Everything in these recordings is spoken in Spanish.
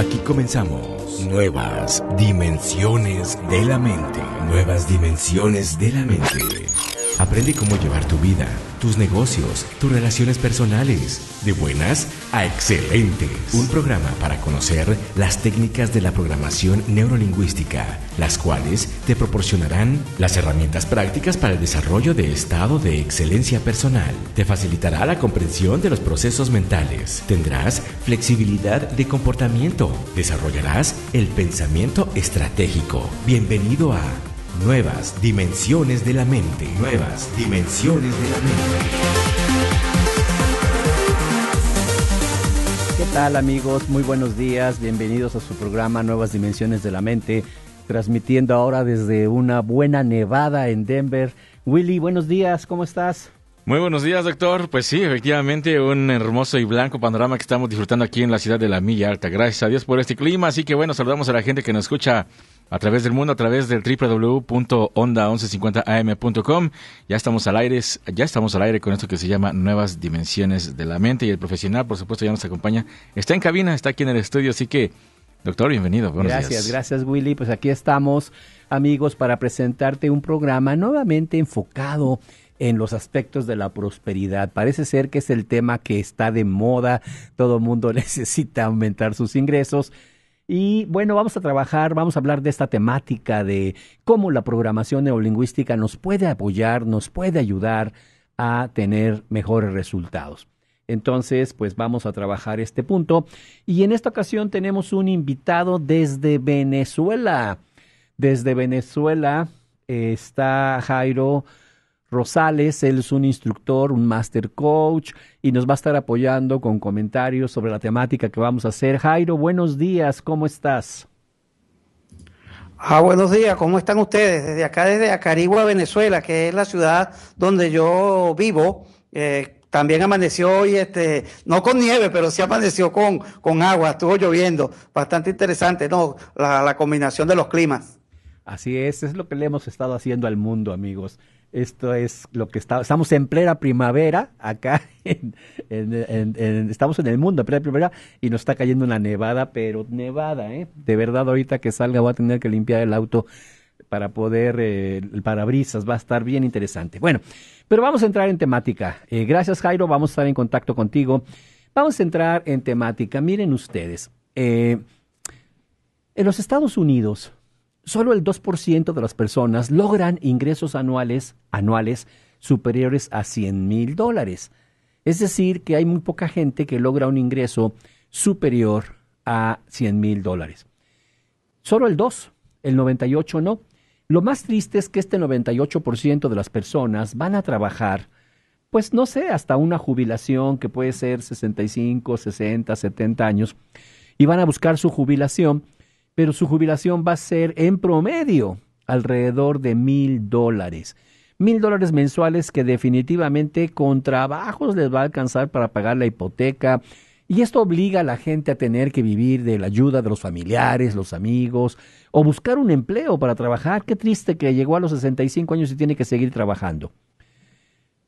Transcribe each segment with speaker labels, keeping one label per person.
Speaker 1: Aquí comenzamos. Nuevas dimensiones de la mente. Nuevas dimensiones de la mente. Aprende cómo llevar tu vida, tus negocios, tus relaciones personales, de buenas a excelentes. Un programa para conocer las técnicas de la programación neurolingüística, las cuales te proporcionarán las herramientas prácticas para el desarrollo de estado de excelencia personal. Te facilitará la comprensión de los procesos mentales. Tendrás flexibilidad de comportamiento. Desarrollarás el pensamiento estratégico. Bienvenido a Nuevas dimensiones de la mente. Nuevas dimensiones de la mente. ¿Qué tal amigos? Muy buenos días.
Speaker 2: Bienvenidos a su programa Nuevas dimensiones de la mente. Transmitiendo ahora desde una buena nevada en Denver. Willy, buenos días. ¿Cómo estás?
Speaker 1: Muy buenos días, doctor. Pues sí, efectivamente, un hermoso y blanco panorama que estamos disfrutando aquí en la ciudad de la Milla Alta. Gracias a Dios por este clima. Así que bueno, saludamos a la gente que nos escucha a través del mundo, a través del www.onda1150am.com. Ya estamos al aire, ya estamos al aire con esto que se llama Nuevas Dimensiones de la Mente y el profesional, por supuesto, ya nos acompaña. Está en cabina, está aquí en el estudio, así que, doctor, bienvenido. gracias,
Speaker 2: gracias Willy. Pues aquí estamos, amigos, para presentarte un programa nuevamente enfocado en los aspectos de la prosperidad. Parece ser que es el tema que está de moda, todo mundo necesita aumentar sus ingresos, y bueno, vamos a trabajar, vamos a hablar de esta temática de cómo la programación neolingüística nos puede apoyar, nos puede ayudar a tener mejores resultados. Entonces, pues vamos a trabajar este punto. Y en esta ocasión tenemos un invitado desde Venezuela. Desde Venezuela eh, está Jairo Rosales. Él es un instructor, un master coach y nos va a estar apoyando con comentarios sobre la temática que vamos a hacer. Jairo, buenos
Speaker 3: días, ¿cómo estás? Ah, buenos días, ¿cómo están ustedes? Desde acá, desde Acarigua, Venezuela, que es la ciudad donde yo vivo. Eh, también amaneció hoy, este, no con nieve, pero sí amaneció con, agua, estuvo lloviendo. Bastante interesante, ¿no? la combinación de los climas. Así es, es lo que le hemos
Speaker 2: estado haciendo al mundo, amigos. Esto es lo que está, estamos en plena primavera acá, estamos en el mundo en plena primavera y nos está cayendo una nevada, pero nevada, ¿eh? De verdad, ahorita que salga voy a tener que limpiar el auto para poder, para eh, el parabrisas, va a estar bien interesante. Bueno, pero vamos a entrar en temática. Eh, gracias Jairo, vamos a estar en contacto contigo. Vamos a entrar en temática. Miren ustedes, eh, en los Estados Unidos, solo el 2% de las personas logran ingresos anuales, anuales superiores a 100 mil dólares. Es decir, que hay muy poca gente que logra un ingreso superior a 100 mil dólares. Solo el 2, el 98 no. Lo más triste es que este 98% de las personas van a trabajar, pues no sé, hasta una jubilación que puede ser 65, 60, 70 años, y van a buscar su jubilación pero su jubilación va a ser en promedio alrededor de mil dólares. Mil dólares mensuales que definitivamente con trabajos les va a alcanzar para pagar la hipoteca. Y esto obliga a la gente a tener que vivir de la ayuda de los familiares, los amigos, o buscar un empleo para trabajar. Qué triste que llegó a los 65 años y tiene que seguir trabajando.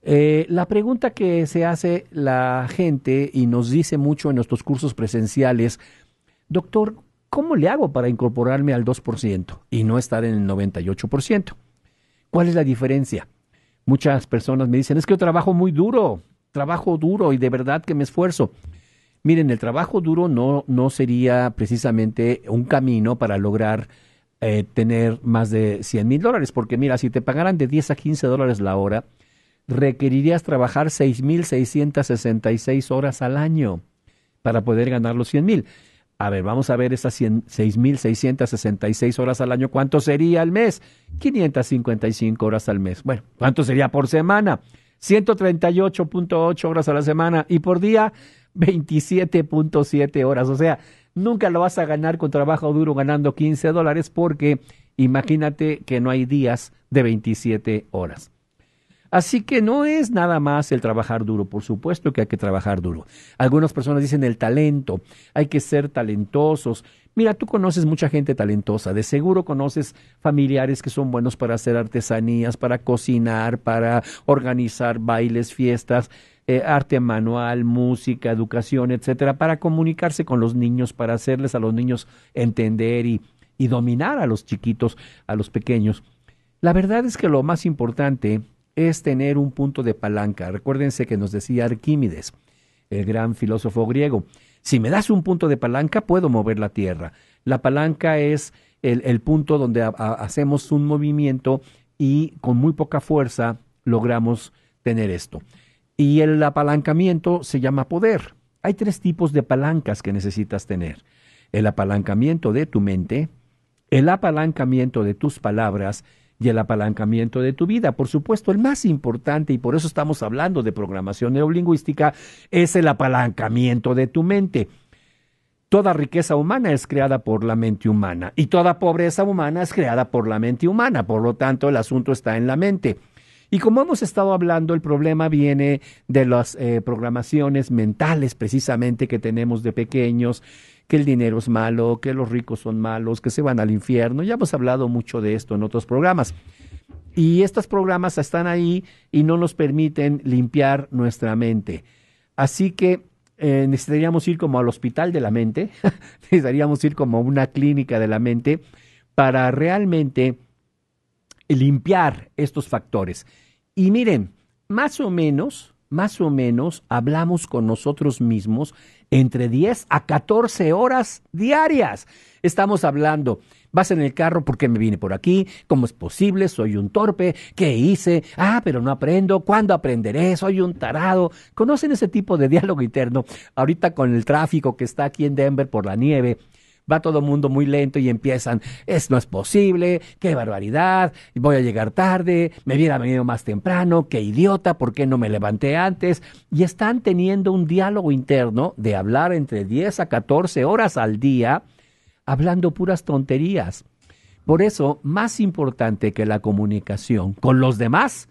Speaker 2: Eh, la pregunta que se hace la gente y nos dice mucho en nuestros cursos presenciales, doctor, ¿cómo le hago para incorporarme al 2% y no estar en el 98%? ¿Cuál es la diferencia? Muchas personas me dicen, es que yo trabajo muy duro, trabajo duro y de verdad que me esfuerzo. Miren, el trabajo duro no, no sería precisamente un camino para lograr eh, tener más de 100 mil dólares, porque mira, si te pagaran de 10 a 15 dólares la hora, requerirías trabajar 6.666 horas al año para poder ganar los 100 mil. A ver, vamos a ver esas 6.666 horas al año. ¿Cuánto sería al mes? 555 horas al mes. Bueno, ¿cuánto sería por semana? 138.8 horas a la semana y por día 27.7 horas. O sea, nunca lo vas a ganar con trabajo duro ganando 15 dólares porque imagínate que no hay días de 27 horas. Así que no es nada más el trabajar duro, por supuesto que hay que trabajar duro. Algunas personas dicen el talento, hay que ser talentosos. Mira, tú conoces mucha gente talentosa, de seguro conoces familiares que son buenos para hacer artesanías, para cocinar, para organizar bailes, fiestas, eh, arte manual, música, educación, etcétera, para comunicarse con los niños, para hacerles a los niños entender y dominar a los chiquitos, a los pequeños. La verdad es que lo más importante es tener un punto de palanca. Recuérdense que nos decía Arquímedes, el gran filósofo griego, si me das un punto de palanca puedo mover la Tierra. La palanca es el, punto donde hacemos un movimiento y con muy poca fuerza logramos tener esto. Y el apalancamiento se llama poder. Hay tres tipos de palancas que necesitas tener. El apalancamiento de tu mente, el apalancamiento de tus palabras y el apalancamiento de tu vida. Por supuesto, el más importante, y por eso estamos hablando de programación neurolingüística, es el apalancamiento de tu mente. Toda riqueza humana es creada por la mente humana y toda pobreza humana es creada por la mente humana. Por lo tanto, el asunto está en la mente. Y como hemos estado hablando, el problema viene de las eh, programaciones mentales precisamente que tenemos de pequeños que el dinero es malo, que los ricos son malos, que se van al infierno. Ya hemos hablado mucho de esto en otros programas. Y estos programas están ahí y no nos permiten limpiar nuestra mente. Así que eh, necesitaríamos ir como al hospital de la mente, necesitaríamos ir como a una clínica de la mente para realmente limpiar estos factores. Y miren, más o menos, más o menos hablamos con nosotros mismos entre 10 a 14 horas diarias. Estamos hablando, vas en el carro, ¿por qué me vine por aquí? ¿Cómo es posible? Soy un torpe, ¿qué hice? Ah, pero no aprendo, ¿cuándo aprenderé? Soy un tarado. ¿Conocen ese tipo de diálogo interno? Ahorita con el tráfico que está aquí en Denver por la nieve, va todo el mundo muy lento y empiezan, es no es posible, qué barbaridad, voy a llegar tarde, me hubiera venido más temprano, qué idiota, ¿por qué no me levanté antes? Y están teniendo un diálogo interno de hablar entre 10 a 14 horas al día, hablando puras tonterías. Por eso, más importante que la comunicación con los demás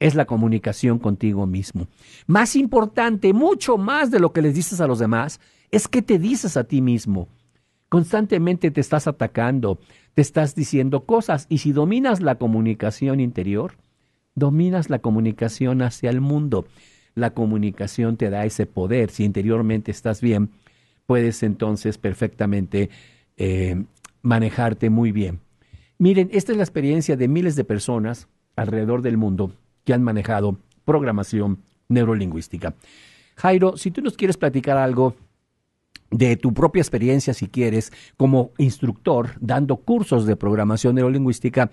Speaker 2: es la comunicación contigo mismo. Más importante, mucho más de lo que les dices a los demás, es que te dices a ti mismo. Constantemente te estás atacando, te estás diciendo cosas y si dominas la comunicación interior, dominas la comunicación hacia el mundo. La comunicación te da ese poder. Si interiormente estás bien, puedes entonces perfectamente eh, manejarte muy bien. Miren, esta es la experiencia de miles de personas alrededor del mundo que han manejado programación neurolingüística. Jairo, si tú nos quieres platicar algo de tu propia experiencia, si quieres, como instructor, dando cursos de programación neurolingüística,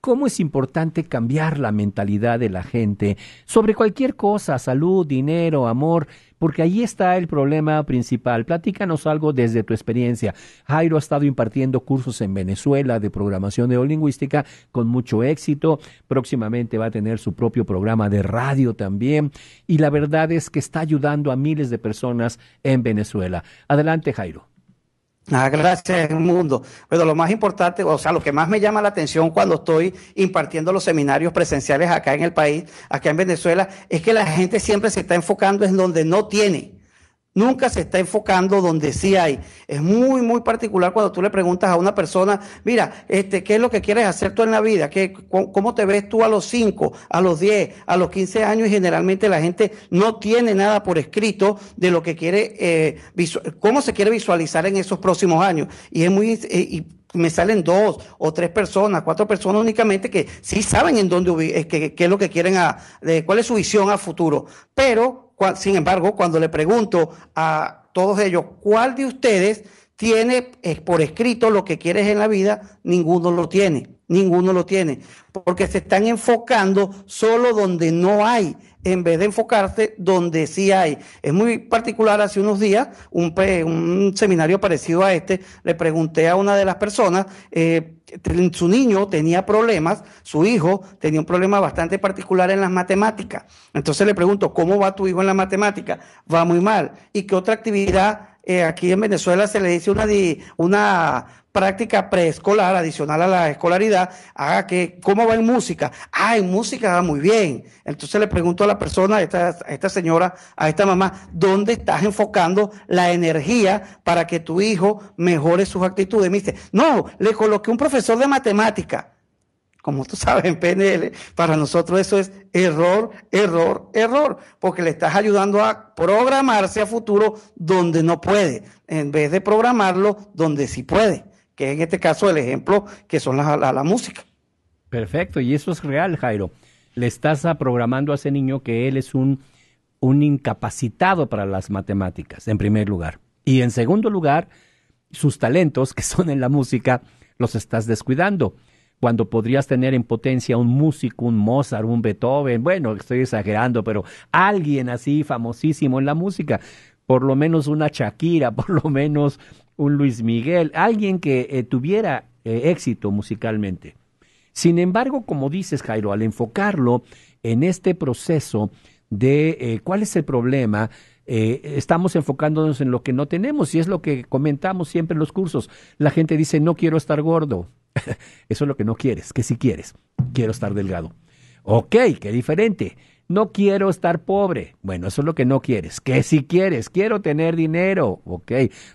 Speaker 2: cómo es importante cambiar la mentalidad de la gente sobre cualquier cosa, salud, dinero, amor, porque ahí está el problema principal. Platícanos algo desde tu experiencia. Jairo ha estado impartiendo cursos en Venezuela de programación neolingüística con mucho éxito. Próximamente va a tener su propio programa de radio también. Y la verdad es que está ayudando a miles de personas en Venezuela. Adelante, Jairo. Ah,
Speaker 3: gracias, mundo. Pero lo más importante, o sea, lo que más me llama la atención cuando estoy impartiendo los seminarios presenciales acá en el país, acá en Venezuela, es que la gente siempre se está enfocando en donde no tiene. Nunca se está enfocando donde sí hay. Es muy, muy particular cuando tú le preguntas a una persona, mira, este, ¿qué es lo que quieres hacer tú en la vida? ¿Qué, ¿Cómo te ves tú a los 5, a los 10, a los 15 años? Y generalmente la gente no tiene nada por escrito de lo que quiere, eh, cómo se quiere visualizar en esos próximos años. Y es muy, eh, y me salen dos o tres personas, cuatro personas únicamente que sí saben en dónde, qué, qué es lo que quieren, a, de, cuál es su visión a futuro. Pero sin embargo, cuando le pregunto a todos ellos, ¿cuál de ustedes tiene por escrito lo que quieres en la vida? Ninguno lo tiene, ninguno lo tiene, porque se están enfocando solo donde no hay en vez de enfocarse donde sí hay. Es muy particular, hace unos días, un, seminario parecido a este, le pregunté a una de las personas, eh, su niño tenía problemas, su hijo tenía un problema bastante particular en las matemáticas. Entonces le pregunto, ¿cómo va tu hijo en la matemática? Va muy mal. ¿Y qué otra actividad eh, aquí en Venezuela se le dice una, una práctica preescolar adicional a la escolaridad haga que, ¿cómo va en música? Ah, en música va muy bien. Entonces le pregunto a la persona, a esta, esta señora, a esta mamá, ¿dónde estás enfocando la energía para que tu hijo mejore sus actitudes? no, le coloqué un profesor de matemática. Como tú sabes, en PNL, para nosotros eso es error, error, error, porque le estás ayudando a programarse a futuro donde no puede, en vez de programarlo donde sí puede que en este caso el ejemplo que son la, la música.
Speaker 2: Perfecto, y eso es real, Jairo. Le estás programando a ese niño que él es un, un incapacitado para las matemáticas, en primer lugar. Y en segundo lugar, sus talentos, que son en la música, los estás descuidando. Cuando podrías tener en potencia un músico, un Mozart, un Beethoven, bueno, estoy exagerando, pero alguien así famosísimo en la música por lo menos una Shakira, por lo menos un Luis Miguel, alguien que eh, tuviera eh, éxito musicalmente. Sin embargo, como dices, Jairo, al enfocarlo en este proceso de eh, cuál es el problema, estamos enfocándonos en lo que no tenemos y es lo que comentamos siempre en los cursos. La gente dice, no quiero estar gordo. Eso es lo que no quieres, que si quieres, quiero estar delgado. Ok, qué diferente. No quiero estar pobre. Bueno, eso es lo que no quieres. ¿Qué si quieres, quiero tener dinero. Ok.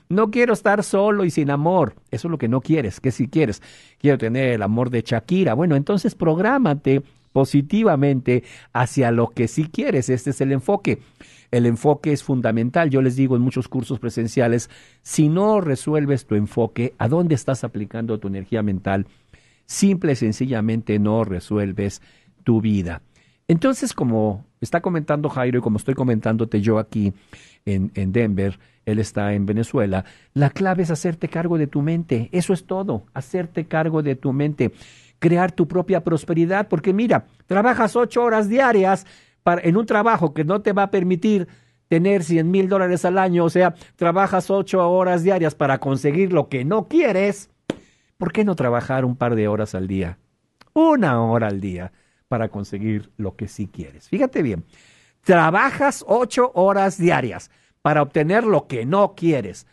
Speaker 2: No quiero estar solo y sin amor. Eso es lo que no quieres. ¿Qué si quieres, quiero tener el amor de Shakira. Bueno, entonces prográmate positivamente hacia lo que sí quieres. Este es el enfoque. El enfoque es fundamental. Yo les digo en muchos cursos presenciales, si no resuelves tu enfoque, ¿a dónde estás aplicando tu energía mental? Simple y sencillamente no resuelves tu vida. Entonces, como está comentando Jairo y como estoy comentándote yo aquí en, Denver, él está en Venezuela, la clave es hacerte cargo de tu mente. Eso es todo, hacerte cargo de tu mente, crear tu propia prosperidad, porque mira, trabajas ocho horas diarias para, en un trabajo que no te va a permitir tener cien mil dólares al año, o sea, trabajas ocho horas diarias para conseguir lo que no quieres, ¿por qué no trabajar un par de horas al día? Una hora al día para conseguir lo que sí quieres. Fíjate bien, trabajas ocho horas diarias para obtener lo que no quieres.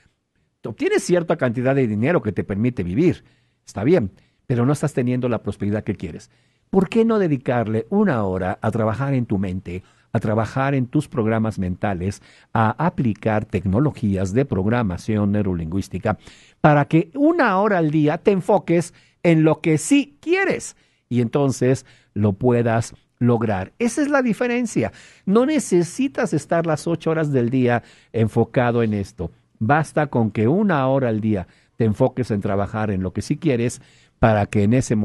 Speaker 2: obtienes cierta cantidad de dinero que te permite vivir, está bien, pero no estás teniendo la prosperidad que quieres. ¿Por qué no dedicarle una hora a trabajar en tu mente, a trabajar en tus programas mentales, a aplicar tecnologías de programación neurolingüística para que una hora al día te enfoques en lo que sí quieres? Y entonces lo puedas lograr. Esa es la diferencia. No necesitas estar las ocho horas del día enfocado en esto. Basta con que una hora al día te enfoques en trabajar en lo que sí quieres para que en ese,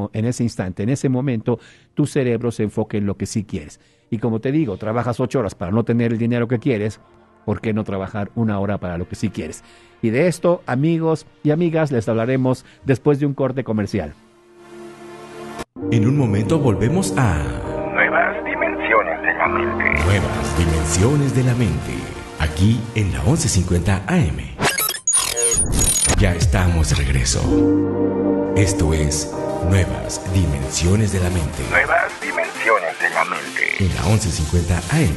Speaker 2: instante, en ese momento, tu cerebro se enfoque en lo que sí quieres. Y como te digo, trabajas ocho horas para no tener el dinero que quieres, ¿por qué no trabajar una hora para lo que sí quieres? Y de esto, amigos y amigas, les hablaremos después de un corte comercial. En un momento volvemos a...
Speaker 1: Nuevas dimensiones de la mente. Nuevas dimensiones de la mente. Aquí en la 1150 AM. Ya estamos de regreso. Esto es Nuevas dimensiones de la mente. Nuevas dimensiones de la mente. En la 1150 AM.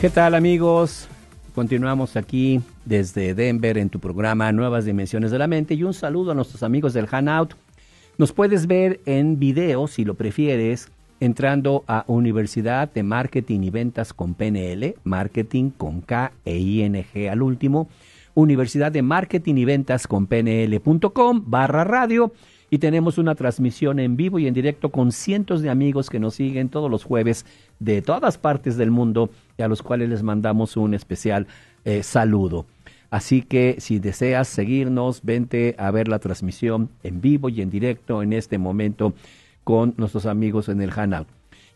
Speaker 2: ¿Qué tal amigos? Continuamos aquí desde Denver en tu programa Nuevas Dimensiones de la Mente y un saludo a nuestros amigos del Hanout. Nos puedes ver en video, si lo prefieres, entrando a Universidad de Marketing y Ventas con PNL, Marketing con K e ING al último, Universidad de Marketing y Ventas con PNL.com barra radio y tenemos una transmisión en vivo y en directo con cientos de amigos que nos siguen todos los jueves de todas partes del mundo a los cuales les mandamos un especial eh, saludo. Así que si deseas seguirnos, vente a ver la transmisión en vivo y en directo en este momento con nuestros amigos en el Hanau.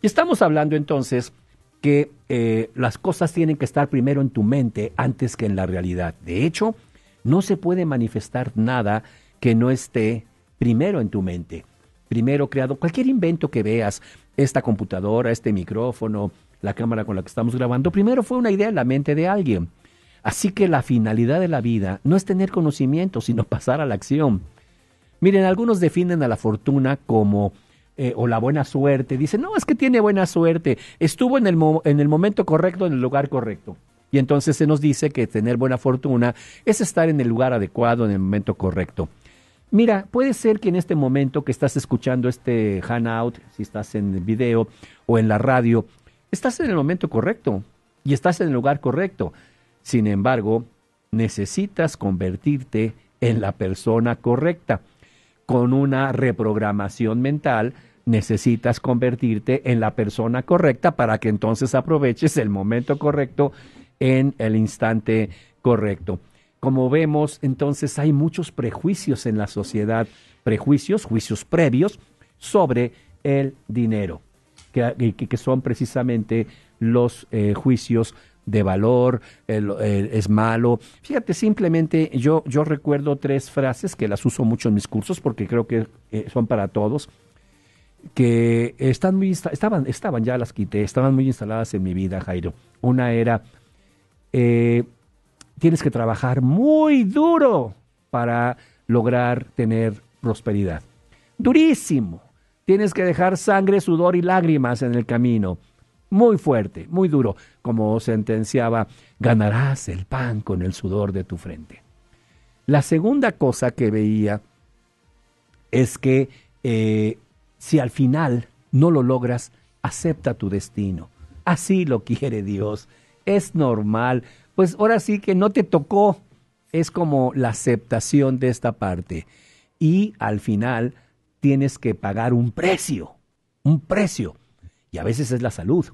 Speaker 2: Y estamos hablando entonces que eh, las cosas tienen que estar primero en tu mente antes que en la realidad. De hecho, no se puede manifestar nada que no esté primero en tu mente. Primero creado cualquier invento que veas, esta computadora, este micrófono, la cámara con la que estamos grabando, primero fue una idea en la mente de alguien. Así que la finalidad de la vida no es tener conocimiento, sino pasar a la acción. Miren, algunos definen a la fortuna como eh, o la buena suerte. Dicen, no, es que tiene buena suerte. Estuvo en el, en el momento correcto, en el lugar correcto. Y entonces se nos dice que tener buena fortuna es estar en el lugar adecuado, en el momento correcto. Mira, puede ser que en este momento que estás escuchando este hangout, si estás en el video o en la radio, estás en el momento correcto y estás en el lugar correcto. Sin embargo, necesitas convertirte en la persona correcta. Con una reprogramación mental, necesitas convertirte en la persona correcta para que entonces aproveches el momento correcto en el instante correcto. Como vemos, entonces hay muchos prejuicios en la sociedad, prejuicios, juicios previos sobre el dinero, que, son precisamente los eh, juicios de valor, es malo. Fíjate, simplemente yo, yo recuerdo tres frases que las uso mucho en mis cursos porque creo que eh, son para todos, que están muy, estaban, estaban, ya las quité, estaban muy instaladas en mi vida, Jairo. Una era, eh, tienes que trabajar muy duro para lograr tener prosperidad. Durísimo. Tienes que dejar sangre, sudor y lágrimas en el camino muy fuerte, muy duro, como sentenciaba, ganarás el pan con el sudor de tu frente. La segunda cosa que veía es que eh, si al final no lo logras, acepta tu destino. Así lo quiere Dios. Es normal. Pues ahora sí que no te tocó. Es como la aceptación de esta parte. Y al final tienes que pagar un precio. Un precio. Y a veces es la salud,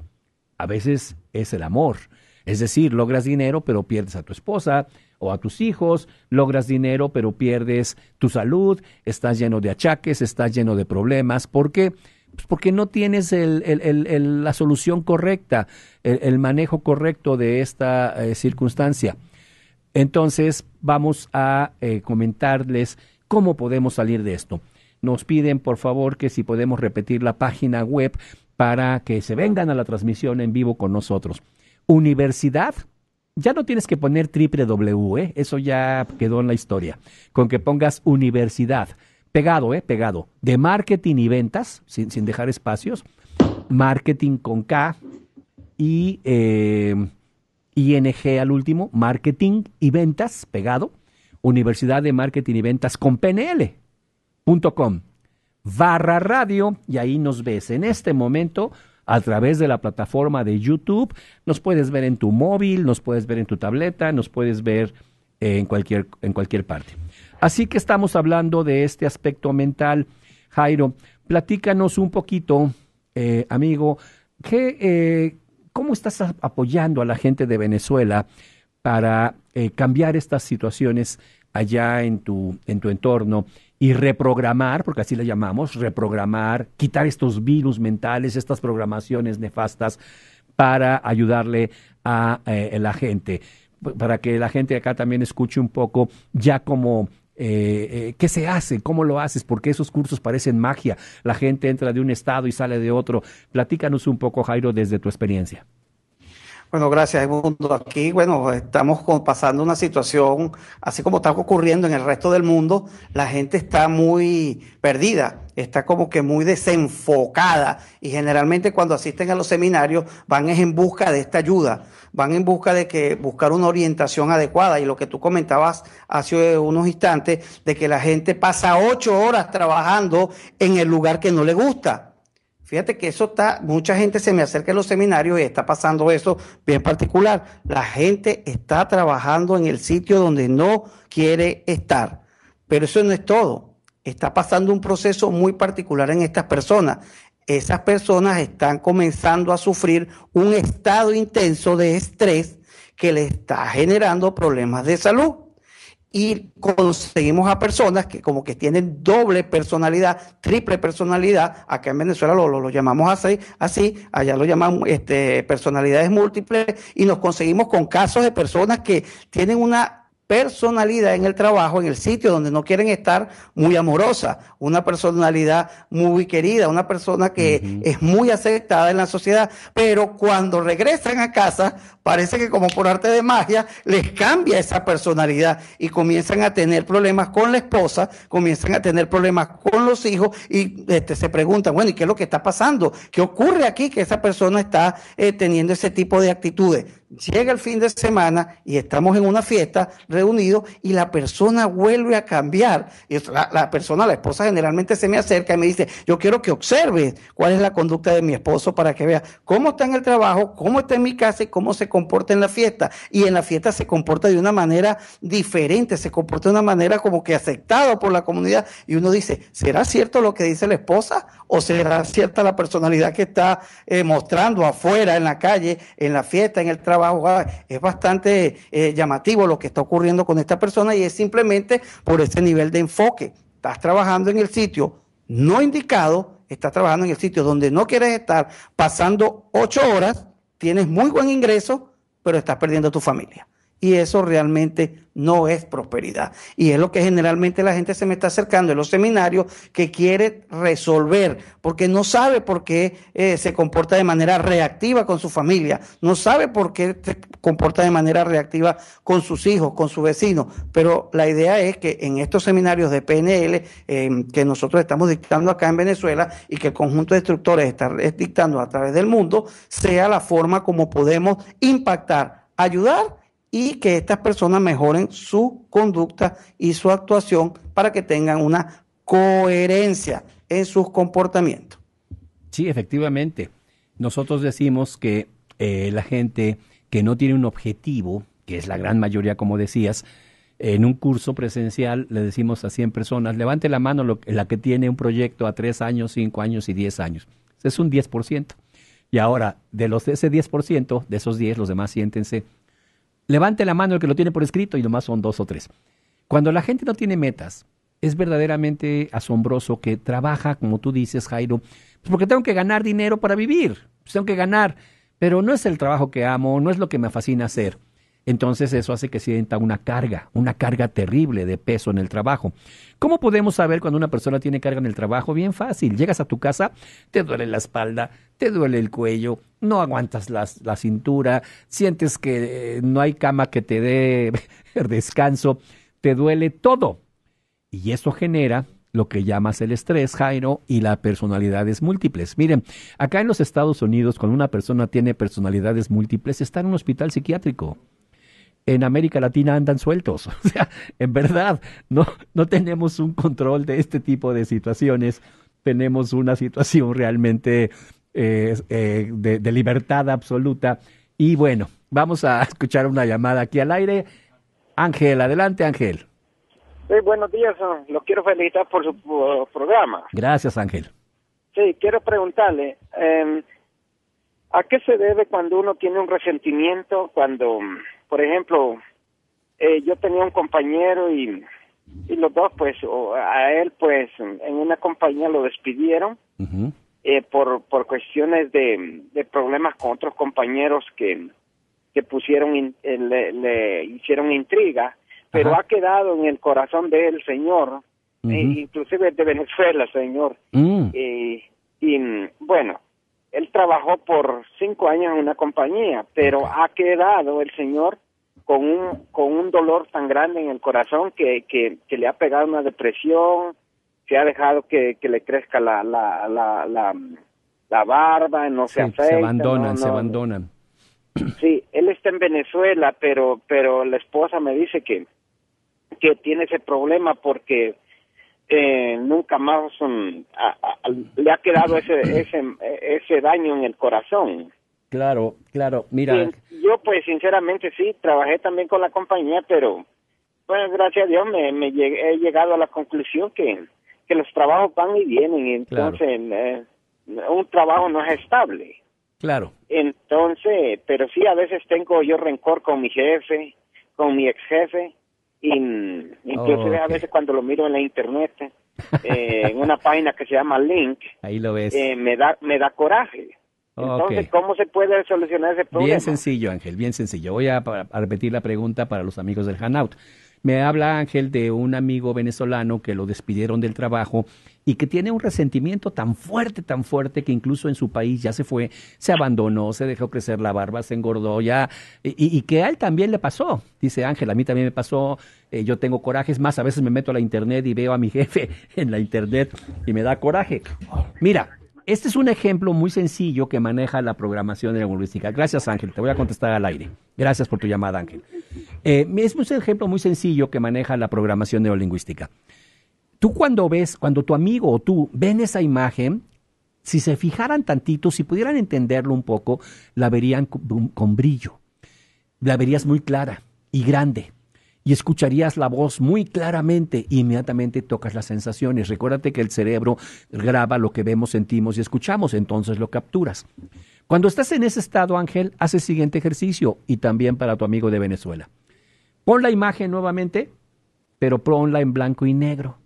Speaker 2: a veces es el amor. Es decir, logras dinero pero pierdes a tu esposa o a tus hijos, logras dinero pero pierdes tu salud, estás lleno de achaques, estás lleno de problemas. ¿Por qué? Pues porque no tienes la solución correcta, el, manejo correcto de esta eh, circunstancia. Entonces vamos a eh, comentarles cómo podemos salir de esto. Nos piden por favor que si podemos repetir la página web para que se vengan a la transmisión en vivo con nosotros. Universidad, ya no tienes que poner triple W, ¿eh? eso ya quedó en la historia. Con que pongas universidad, pegado, ¿eh? pegado, de marketing y ventas, sin, sin dejar espacios, marketing con K y eh, ING al último, marketing y ventas, pegado, Universidad de Marketing y Ventas con PNL.com barra radio y ahí nos ves. En este momento a través de la plataforma de YouTube. Nos puedes ver en tu móvil, nos puedes ver en tu tableta, nos puedes ver eh, en cualquier, en cualquier parte. Así que estamos hablando de este aspecto mental. Jairo, platícanos un poquito, eh, amigo, eh, ¿cómo estás apoyando a la gente de Venezuela para cambiar estas situaciones allá en tu, en tu entorno y reprogramar, porque así le llamamos, reprogramar, quitar estos virus mentales, estas programaciones nefastas para ayudarle a eh, la gente, para que la gente acá también escuche un poco ya como eh, eh, qué se hace, cómo lo haces, porque esos cursos parecen magia. La gente entra de un estado y sale de otro. Platícanos un poco, Jairo, desde tu experiencia.
Speaker 3: Bueno, gracias, mundo. Aquí, bueno, estamos pasando una situación, así como está ocurriendo en el resto del mundo, la gente está muy perdida, está como que muy desenfocada y generalmente cuando asisten a los seminarios van es en busca de esta ayuda, van en busca de que buscar una orientación adecuada y lo que tú comentabas hace unos instantes de que la gente pasa ocho horas trabajando en el lugar que no le gusta Fíjate que eso está, mucha gente se me acerca en los seminarios y está pasando eso bien particular. La gente está trabajando en el sitio donde no quiere estar. Pero eso no es todo. Está pasando un proceso muy particular en estas personas. Esas personas están comenzando a sufrir un estado intenso de estrés que le está generando problemas de salud y conseguimos a personas que como que tienen doble personalidad, triple personalidad, acá en Venezuela lo, lo, llamamos así, así, allá lo llamamos este, personalidades múltiples, y nos conseguimos con casos de personas que tienen una personalidad en el trabajo, en el sitio donde no quieren estar, muy amorosa, una personalidad muy querida, una persona que es muy aceptada en la sociedad, pero cuando regresan a casa, parece que como por arte de magia les cambia esa personalidad y comienzan a tener problemas con la esposa, comienzan a tener problemas con los hijos y este, se preguntan, bueno, ¿y qué es lo que está pasando? ¿Qué ocurre aquí que esa persona está eh, teniendo ese tipo de actitudes? Llega el fin de semana y estamos en una fiesta reunidos y la persona vuelve a cambiar. La, la persona, la esposa generalmente se me acerca y me dice, yo quiero que observe cuál es la conducta de mi esposo para que vea cómo está en el trabajo, cómo está en mi casa y cómo se comporta comporta en la fiesta y en la fiesta se comporta de una manera diferente, se comporta de una manera como que aceptada por la comunidad y uno dice, ¿será cierto lo que dice la esposa o será cierta la personalidad que está eh, mostrando afuera, en la calle, en la fiesta, en el trabajo? Ah, es bastante eh, llamativo lo que está ocurriendo con esta persona y es simplemente por ese nivel de enfoque. Estás trabajando en el sitio no indicado, estás trabajando en el sitio donde no quieres estar, pasando ocho horas, tienes muy buen ingreso, pero estás perdiendo a tu familia. Y eso realmente no es prosperidad. Y es lo que generalmente la gente se me está acercando en los seminarios que quiere resolver, porque no sabe por qué eh, se comporta de manera reactiva con su familia, no sabe por qué se comporta de manera reactiva con sus hijos, con sus vecinos. Pero la idea es que en estos seminarios de PNL em, que nosotros estamos dictando acá en Venezuela y que el conjunto de instructores está dictando a través del mundo, sea la forma como podemos impactar, ayudar y que estas personas mejoren su conducta y su actuación para que tengan una coherencia en sus comportamientos.
Speaker 2: Sí, efectivamente. Nosotros decimos que eh, la gente que no tiene un objetivo, que es la gran mayoría, como decías, en un curso presencial le decimos a 100 personas, levante la mano la que tiene un proyecto a 3 años, 5 años y 10 años. Es un 10%. Y ahora, de los de ese 10%, de esos 10, los demás siéntense Levante la mano el que lo tiene por escrito y nomás son dos o tres. Cuando la gente no tiene metas, es verdaderamente asombroso que trabaja, como tú dices, Jairo, pues porque tengo que ganar dinero para vivir, pues tengo que ganar, pero no es el trabajo que amo, no es lo que me fascina hacer entonces eso hace que sienta una carga, una carga terrible de peso en el trabajo. ¿Cómo podemos saber cuando una persona tiene carga en el trabajo? Bien fácil, llegas a tu casa, te duele la espalda, te duele el cuello, no aguantas la, cintura, sientes que eh, no hay cama que te dé descanso, te duele todo. Y eso genera lo que llamas el estrés, Jairo, y las personalidades múltiples. Miren, acá en los Estados Unidos, cuando una persona tiene personalidades múltiples, está en un hospital psiquiátrico en América Latina andan sueltos. O sea, en verdad, no, no tenemos un control de este tipo de situaciones. Tenemos una situación realmente eh, eh, de, libertad absoluta. Y bueno, vamos a escuchar una llamada aquí al aire. Ángel, adelante Ángel.
Speaker 4: Sí, buenos días, ah, los quiero felicitar por su programa.
Speaker 2: Gracias
Speaker 1: Ángel.
Speaker 4: Sí, quiero preguntarle, em, ¿a qué se debe cuando uno tiene un resentimiento, cuando por ejemplo, eh, yo tenía un compañero y, los dos, pues, o a él, pues, en una compañía lo despidieron eh, por, por cuestiones de, de problemas con otros compañeros que, que pusieron, eh, le, hicieron intriga, pero ha quedado en el corazón de él, Señor, inclusive de Venezuela, Señor. Mm. y bueno, él trabajó por cinco años en una compañía, pero ha quedado el señor con un, con un dolor tan grande en el corazón que, que, le ha pegado una depresión, se ha dejado que, le crezca la, la, la, barba, no se afecta. Se abandonan, se
Speaker 2: abandonan.
Speaker 4: Sí, él está en Venezuela, pero, pero la esposa me dice que, que tiene ese problema porque eh, nunca más mm, le ha quedado ese, ese, ese daño en el corazón.
Speaker 1: Claro,
Speaker 2: claro, mira.
Speaker 4: yo pues sinceramente sí, trabajé también con la compañía, pero pues gracias a Dios me, me he llegado a la conclusión que, los trabajos van y vienen, entonces eh, un trabajo no es estable. Claro. Entonces, pero sí a veces tengo yo rencor con mi jefe, con mi ex jefe, y inclusive oh, a veces cuando lo miro en la internet,
Speaker 3: eh, en una
Speaker 4: página que se llama Link,
Speaker 2: Ahí lo ves. Eh, me,
Speaker 4: da, me da coraje. Entonces, ¿cómo se puede solucionar ese problema? Bien
Speaker 2: sencillo, Ángel, bien sencillo. Voy a, repetir la pregunta para los amigos del Hanout. Me habla Ángel de un amigo venezolano que lo despidieron del trabajo y que tiene un resentimiento tan fuerte, tan fuerte, que incluso en su país ya se fue, se abandonó, se dejó crecer la barba, se engordó ya, y, que a él también le pasó. Dice Ángel, a mí también me pasó, eh, yo tengo es más, a veces me meto a la internet y veo a mi jefe en la internet y me da coraje. Mira, este es un ejemplo muy sencillo que maneja la programación neurolingüística. Gracias, Ángel. Te voy a contestar al aire. Gracias por tu llamada, Ángel. Eh, es un ejemplo muy sencillo que maneja la programación neurolingüística. Tú cuando ves, cuando tu amigo o tú ven esa imagen, si se fijaran tantito, si pudieran entenderlo un poco, la verían con brillo. La verías muy clara y grande y escucharías la voz muy claramente inmediatamente tocas las sensaciones. Recuérdate que el cerebro graba lo que vemos, sentimos y escuchamos, entonces lo capturas. Cuando estás en ese estado, Ángel, haz el siguiente ejercicio y también para tu amigo de Venezuela. Pon la imagen nuevamente, pero ponla en blanco y negro.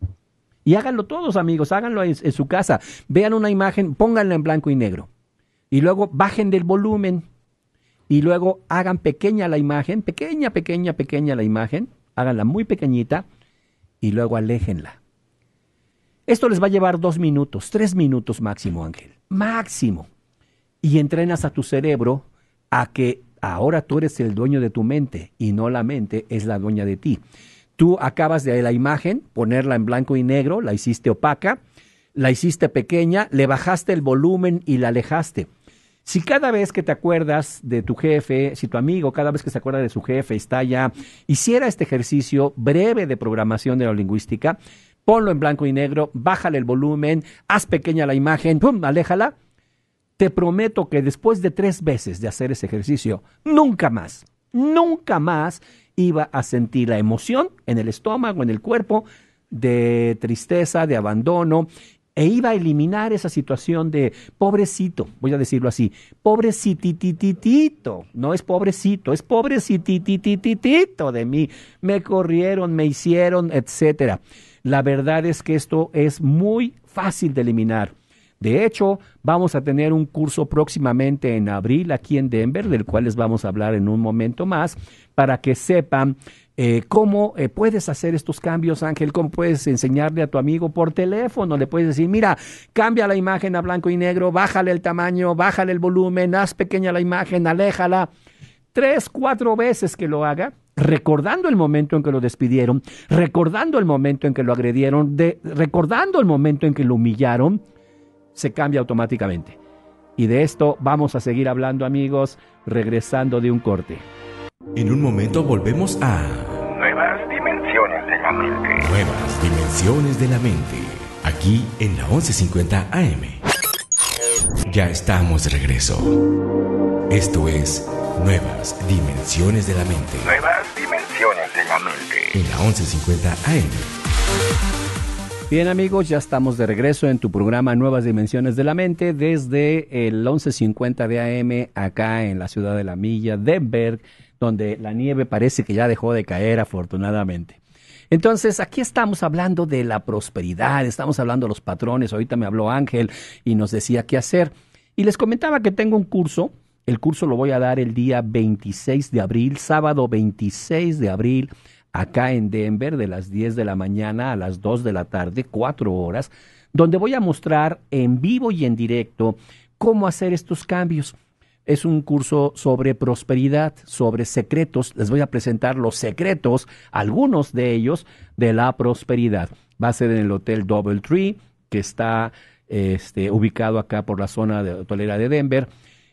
Speaker 2: Y háganlo todos, amigos, háganlo en su casa. Vean una imagen, pónganla en blanco y negro. Y luego bajen del volumen y luego hagan pequeña la imagen, pequeña, pequeña, pequeña la imagen, háganla muy pequeñita y luego aléjenla. Esto les va a llevar dos minutos, tres minutos máximo, Ángel. Máximo. Y entrenas a tu cerebro a que ahora tú eres el dueño de tu mente y no la mente es la dueña de ti. Tú acabas de la imagen, ponerla en blanco y negro, la hiciste opaca, la hiciste pequeña, le bajaste el volumen y la alejaste. Si cada vez que te acuerdas de tu jefe, si tu amigo cada vez que se acuerda de su jefe está ya, hiciera este ejercicio breve de programación neurolingüística, ponlo en blanco y negro, bájale el volumen, haz pequeña la imagen, ¡pum! aléjala. Te prometo que después de tres veces de hacer ese ejercicio, nunca más, nunca más iba a sentir la emoción en el estómago, en el cuerpo, de tristeza, de abandono, e iba a eliminar esa situación de pobrecito, voy a decirlo así, pobrecitititito, no es pobrecito, es pobrecititititito de mí, me corrieron, me hicieron, etcétera. La verdad es que esto es muy fácil de eliminar. De hecho, vamos a tener un curso próximamente en abril aquí en Denver, del cual les vamos a hablar en un momento más, para que sepan eh, ¿Cómo eh, puedes hacer estos cambios, Ángel? ¿Cómo puedes enseñarle a tu amigo por teléfono? Le puedes decir, mira, cambia la imagen a blanco y negro, bájale el tamaño, bájale el volumen, haz pequeña la imagen, aléjala. Tres, cuatro veces que lo haga, recordando el momento en que lo despidieron, recordando el momento en que lo agredieron, recordando el momento en que lo humillaron, se cambia automáticamente. Y de esto vamos a seguir hablando amigos,
Speaker 1: regresando de un corte. En un momento volvemos a... Nuevas dimensiones de la
Speaker 3: mente. Nuevas
Speaker 1: dimensiones de la mente. Aquí en la 1150 AM. Ya estamos de regreso. Esto es Nuevas dimensiones de la mente. Nuevas dimensiones de la mente. En la 1150 AM.
Speaker 2: Bien amigos, ya estamos de regreso en tu programa Nuevas Dimensiones de la Mente desde el 11.50 de AM acá en la ciudad de la Milla, Denver, donde la nieve parece que ya dejó de caer afortunadamente. Entonces, aquí estamos hablando de la prosperidad, estamos hablando de los patrones, ahorita me habló Ángel y nos decía qué hacer. Y les comentaba que tengo un curso, el curso lo voy a dar el día 26 de abril, sábado 26 de abril, acá en Denver, de las 10 de la mañana a las 2 de la tarde, cuatro horas, donde voy a mostrar en vivo y en directo cómo hacer estos cambios es un curso sobre prosperidad, sobre secretos. Les voy a presentar los secretos, algunos de ellos, de la prosperidad. Va a ser en el Hotel Double Tree, que está este, ubicado acá por la zona de tolera de Denver.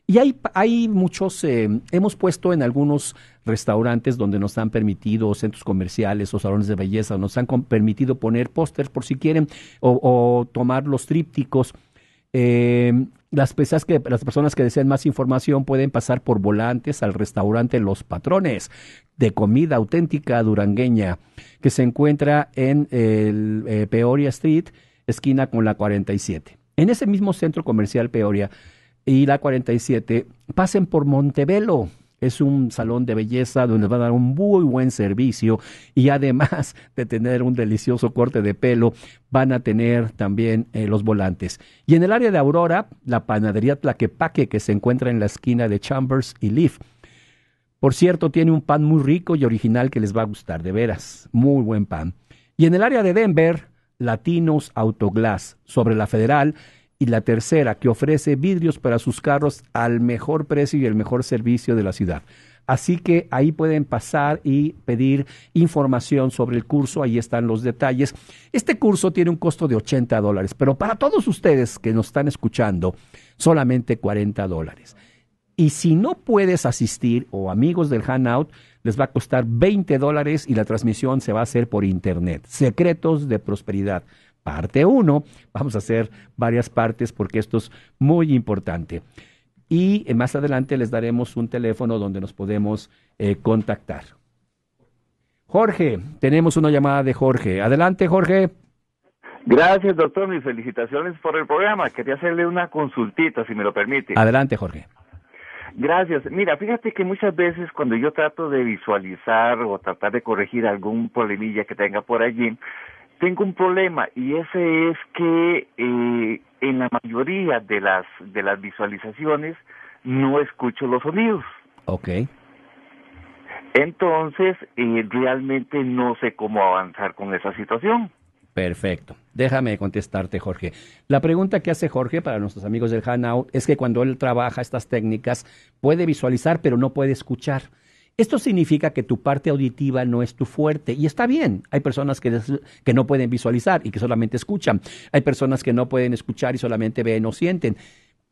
Speaker 2: Y hay, muchos, eh, hemos puesto en algunos restaurantes donde nos han permitido, centros comerciales o salones de belleza, nos han permitido poner pósters por si quieren, o, tomar los trípticos. Eh, las personas, que, deseen más información pueden pasar por volantes al restaurante Los Patrones de comida auténtica durangueña, que se encuentra en eh, Peoria Street, esquina con la 47. En ese mismo centro comercial Peoria y la 47, pasen por Montebello. Es un salón de belleza donde va a dar un muy buen servicio y además de tener un delicioso corte de pelo, van a tener también eh, los volantes. Y en el área de Aurora, la panadería Tlaquepaque que se encuentra en la esquina de Chambers y Leaf. Por cierto, tiene un pan muy rico y original que les va a gustar, de veras, muy buen pan. Y en el área de Denver, Latinos Autoglass, sobre la Federal, y la tercera que ofrece vidrios para sus carros al mejor precio y el mejor servicio de la ciudad. Así que ahí pueden pasar y pedir información sobre el curso, ahí están los detalles. Este curso tiene un costo de 80 dólares, pero para todos ustedes que nos están escuchando, solamente 40 dólares. Y si no puedes asistir o amigos del Hanout, les va a costar 20 dólares y la transmisión se va a hacer por internet. Secretos de prosperidad parte 1. Vamos a hacer varias partes porque esto es muy importante. Y eh, más adelante les daremos un teléfono donde nos podemos eh, contactar. Jorge, tenemos una llamada de Jorge. Adelante, Jorge.
Speaker 4: Gracias, doctor. Mis felicitaciones por el programa. Quería hacerle una consultita, si me lo permite.
Speaker 2: Adelante, Jorge.
Speaker 4: Gracias. Mira, fíjate que muchas veces cuando yo trato de visualizar o tratar de corregir algún polemilla que tenga por allí, tengo un problema y ese es que eh, en la mayoría de las de las visualizaciones no escucho los sonidos. Ok. Entonces, eh, realmente no sé cómo avanzar con esa situación.
Speaker 2: Perfecto. Déjame contestarte, Jorge. La pregunta que hace Jorge para nuestros amigos del Hanout es que cuando él trabaja estas técnicas puede visualizar, pero no puede escuchar. Esto significa que tu parte auditiva no es tu fuerte y está bien. Hay personas que, no pueden visualizar y que solamente escuchan. Hay personas que no pueden escuchar y solamente ven o sienten.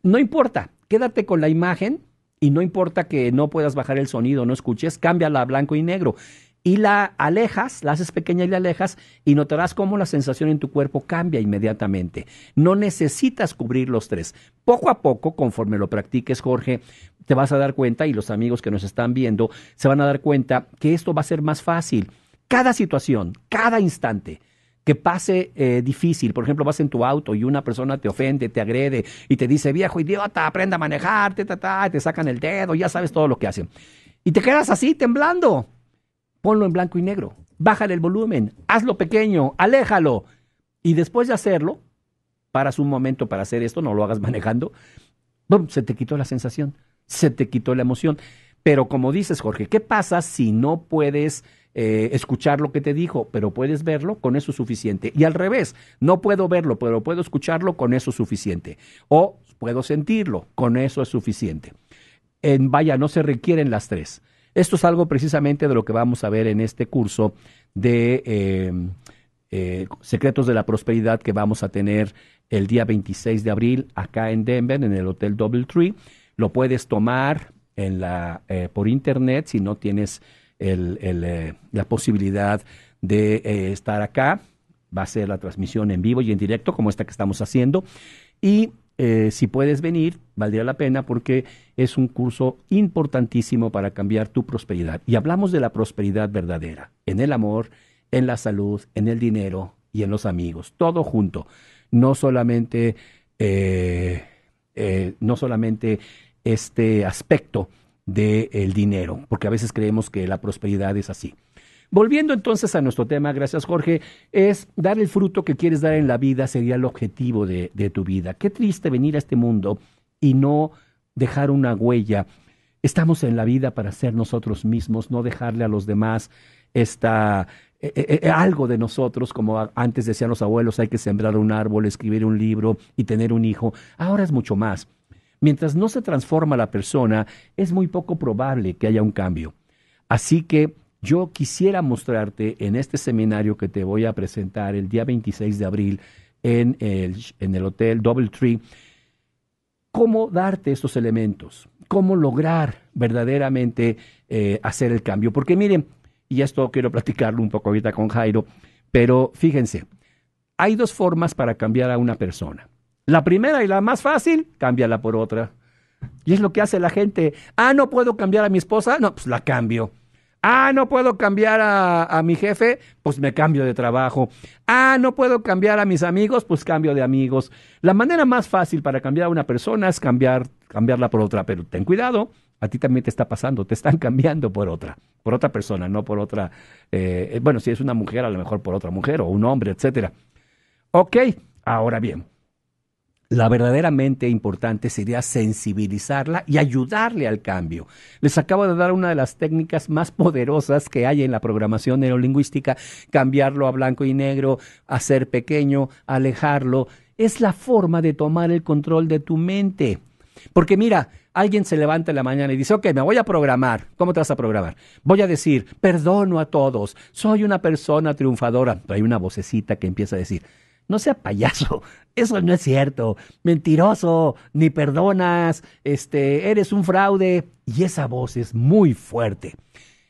Speaker 2: No importa, quédate con la imagen y no importa que no puedas bajar el sonido, no escuches, cámbiala a blanco y negro. Y la alejas, la haces pequeña y la alejas y notarás cómo la sensación en tu cuerpo cambia inmediatamente. No necesitas cubrir los tres. Poco a poco, conforme lo practiques, Jorge, te vas a dar cuenta y los amigos que nos están viendo se van a dar cuenta que esto va a ser más fácil. Cada situación, cada instante que pase eh, difícil, por ejemplo, vas en tu auto y una persona te ofende, te agrede y te dice, viejo idiota, aprenda a manejarte ta, ta, te sacan el dedo, ya sabes todo lo que hacen. Y te quedas así, temblando. Ponlo en blanco y negro, bájale el volumen, hazlo pequeño, aléjalo. Y después de hacerlo, paras un momento para hacer esto, no lo hagas manejando, se te quitó la sensación se te quitó la emoción. Pero como dices, Jorge, ¿qué pasa si no puedes eh, escuchar lo que te dijo, pero puedes verlo? Con eso es suficiente. Y al revés, no puedo verlo, pero puedo escucharlo, con eso es suficiente. O puedo sentirlo, con eso es suficiente. En, vaya, no se requieren las tres. Esto es algo precisamente de lo que vamos a ver en este curso de em, eh, Secretos de la Prosperidad que vamos a tener el día 26 de abril acá en Denver, en el Hotel Double Tree. Lo puedes tomar eh, por internet si no tienes eh, la posibilidad de eh, estar acá. Va a ser la transmisión en vivo y en directo, como esta que estamos haciendo. Y si puedes venir, valdría la pena porque es un curso importantísimo para cambiar tu prosperidad. Y hablamos de la prosperidad verdadera, en el amor, en la salud, en el dinero y en los amigos, todo junto. No solamente, no solamente este aspecto del dinero, porque a veces creemos que la prosperidad es así. Volviendo entonces a nuestro tema, gracias Jorge, es dar el fruto que quieres dar en la vida sería el objetivo de, tu vida. Qué triste venir a este mundo y no dejar una huella. Estamos en la vida para ser nosotros mismos, no dejarle a los demás esta, eh, eh, eh, algo de nosotros, como antes decían los abuelos, hay que sembrar un árbol, escribir un libro y tener un hijo. Ahora es mucho más. Mientras no se transforma la persona, es muy poco probable que haya un cambio. Así que yo quisiera mostrarte en este seminario que te voy a presentar el día 26 de abril en el, en el Hotel cómo darte estos elementos, cómo lograr verdaderamente eh, hacer el cambio. Porque miren, y esto quiero platicarlo un poco ahorita con Jairo, pero fíjense, hay dos formas para cambiar a una persona. La primera y la más fácil, cámbiala por otra. Y es lo que hace la gente. Ah, no puedo cambiar a mi esposa. No, pues la cambio. Ah, no puedo cambiar a, mi jefe, pues me cambio de trabajo. Ah, no puedo cambiar a mis amigos, pues cambio de amigos. La manera más fácil para cambiar a una persona es cambiar, cambiarla por otra, pero ten cuidado, a ti también te está pasando, te están cambiando por otra, por otra persona, no por otra, eh, eh, bueno, si es una mujer, a lo mejor por otra mujer o un hombre, etcétera. Ok, ahora bien, la verdaderamente importante sería sensibilizarla y ayudarle al cambio. Les acabo de dar una de las técnicas más poderosas que hay en la programación neurolingüística, cambiarlo a blanco y negro, hacer pequeño, alejarlo. Es la forma de tomar el control de tu mente. Porque mira, alguien se levanta en la mañana y dice, ok, me voy a programar. ¿Cómo te vas a programar? Voy a decir, perdono a todos, soy una persona triunfadora. hay una vocecita que empieza a decir, no sea payaso. Eso no es cierto. Mentiroso, ni perdonas, este, eres un fraude. Y esa voz es muy fuerte.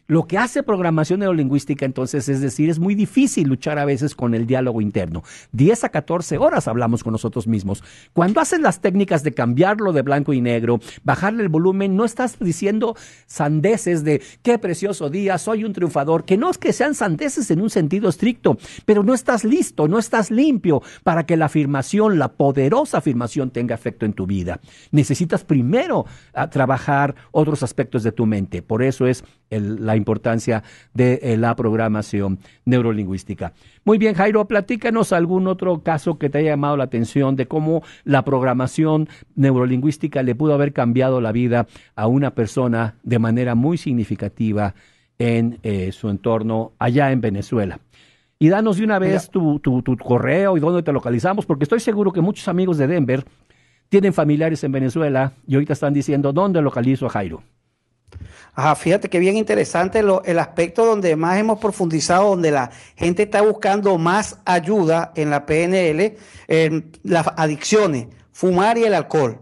Speaker 2: Lo que hace programación neurolingüística entonces es decir, es muy difícil luchar a veces con el diálogo interno. 10 a 14 horas hablamos con nosotros mismos. Cuando hacen las técnicas de cambiarlo de blanco y negro, bajarle el volumen, no estás diciendo sandeces de qué precioso día, soy un triunfador, que no es que sean sandeces en un sentido estricto, pero no estás listo, no estás limpio para que la afirmación, la poderosa afirmación tenga efecto en tu vida. Necesitas primero ah, trabajar otros aspectos de tu mente. Por eso es la importancia de eh, la programación neurolingüística. Muy bien, Jairo, platícanos algún otro caso que te haya llamado la atención de cómo la programación neurolingüística le pudo haber cambiado la vida a una persona de manera muy significativa en eh, su entorno allá en Venezuela. Y danos de una vez tu, tu, correo y dónde te localizamos, porque estoy seguro que muchos amigos de Denver tienen familiares en Venezuela y ahorita están diciendo, ¿dónde localizo a Jairo?
Speaker 3: Ajá, fíjate que bien interesante el aspecto donde más hemos profundizado, donde la gente está buscando más ayuda en la PNL, en las adicciones, fumar y el alcohol.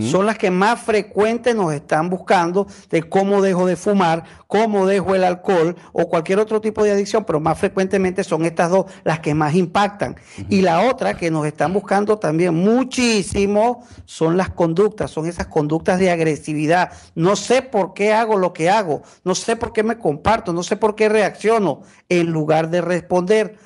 Speaker 3: Son las que más frecuentes nos están buscando de cómo dejo de fumar, cómo dejo el alcohol o cualquier otro tipo de adicción, pero más frecuentemente son estas dos las que más impactan. Y la otra que nos están buscando también muchísimo son las conductas, son esas conductas de agresividad. No sé por qué hago lo que hago, no sé por qué me comparto, no sé por qué reacciono en lugar de responder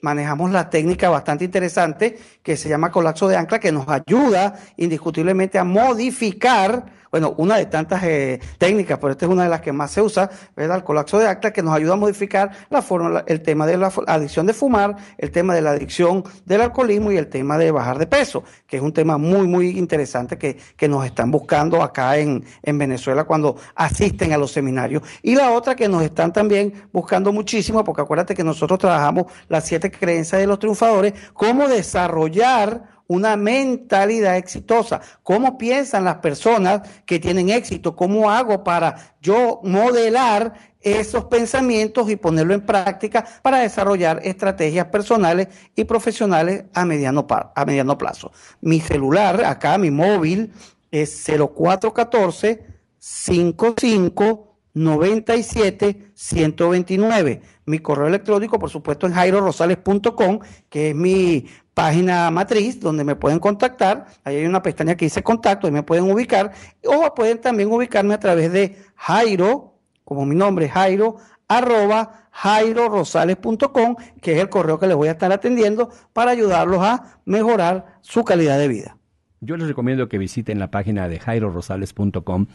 Speaker 3: manejamos la técnica bastante interesante que se llama colapso de ancla, que nos ayuda indiscutiblemente a modificar bueno, una de tantas eh, técnicas, pero esta es una de las que más se usa, ¿verdad? El colapso de acta que nos ayuda a modificar la forma, el tema de la adicción de fumar, el tema de la adicción del alcoholismo y el tema de bajar de peso, que es un tema muy, muy interesante que, que nos están buscando acá en, en Venezuela cuando asisten a los seminarios. Y la otra que nos están también buscando muchísimo, porque acuérdate que nosotros trabajamos las siete creencias de los triunfadores, cómo desarrollar una mentalidad exitosa. ¿Cómo piensan las personas que tienen éxito? ¿Cómo hago para yo modelar esos pensamientos y ponerlo en práctica para desarrollar estrategias personales y profesionales a mediano, a mediano plazo? Mi celular, acá mi móvil, es 0414 5597 129. Mi correo electrónico, por supuesto, en jairorosales.com, que es mi página matriz donde me pueden contactar. Ahí hay una pestaña que dice contacto, y me pueden ubicar. O pueden también ubicarme a través de Jairo, como mi nombre es Jairo, arroba jairorosales.com, que es el correo que les voy a estar atendiendo para ayudarlos a mejorar su calidad de vida.
Speaker 2: Yo les recomiendo que visiten la página de jairorosales.com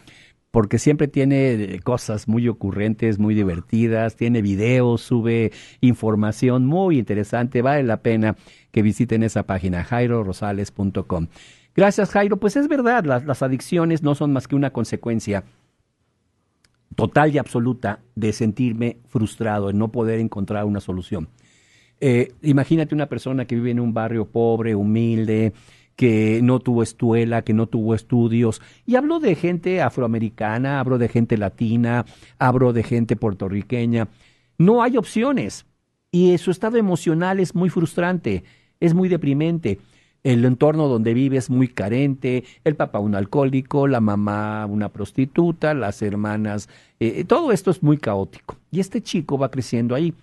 Speaker 2: porque siempre tiene eh, cosas muy ocurrentes, muy divertidas, tiene videos, sube información muy interesante, vale la pena que visiten esa página, jairorosales.com. Gracias Jairo, pues es verdad, las, adicciones no son más que una consecuencia total y absoluta de sentirme frustrado, en no poder encontrar una solución. Eh, imagínate una persona que vive en un barrio pobre, humilde, que no tuvo estuela, que no tuvo estudios. Y hablo de gente afroamericana, hablo de gente latina, hablo de gente puertorriqueña. No hay opciones. Y su estado emocional es muy frustrante, es muy deprimente. El entorno donde vive es muy carente, el papá un alcohólico, la mamá una prostituta, las hermanas, eh, eh, todo esto es muy caótico. Y este chico va creciendo ahí